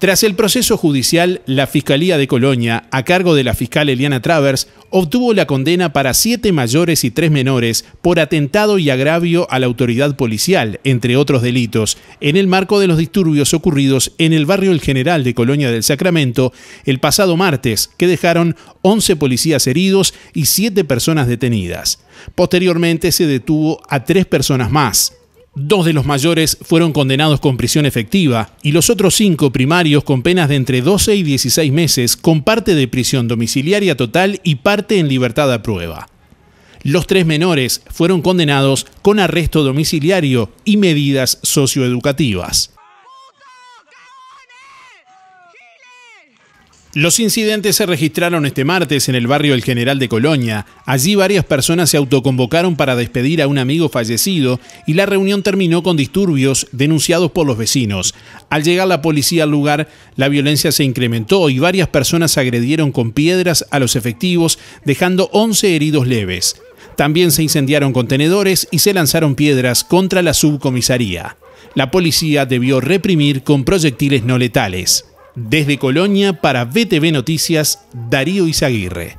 Tras el proceso judicial, la Fiscalía de Colonia, a cargo de la fiscal Eliana Travers, obtuvo la condena para siete mayores y tres menores por atentado y agravio a la autoridad policial, entre otros delitos, en el marco de los disturbios ocurridos en el barrio El General de Colonia del Sacramento el pasado martes, que dejaron 11 policías heridos y siete personas detenidas. Posteriormente se detuvo a tres personas más. Dos de los mayores fueron condenados con prisión efectiva y los otros cinco primarios con penas de entre 12 y 16 meses con parte de prisión domiciliaria total y parte en libertad a prueba. Los tres menores fueron condenados con arresto domiciliario y medidas socioeducativas. Los incidentes se registraron este martes en el barrio El General de Colonia. Allí varias personas se autoconvocaron para despedir a un amigo fallecido y la reunión terminó con disturbios denunciados por los vecinos. Al llegar la policía al lugar, la violencia se incrementó y varias personas agredieron con piedras a los efectivos, dejando 11 heridos leves. También se incendiaron contenedores y se lanzaron piedras contra la subcomisaría. La policía debió reprimir con proyectiles no letales. Desde Colonia para BTV Noticias, Darío Izaguirre.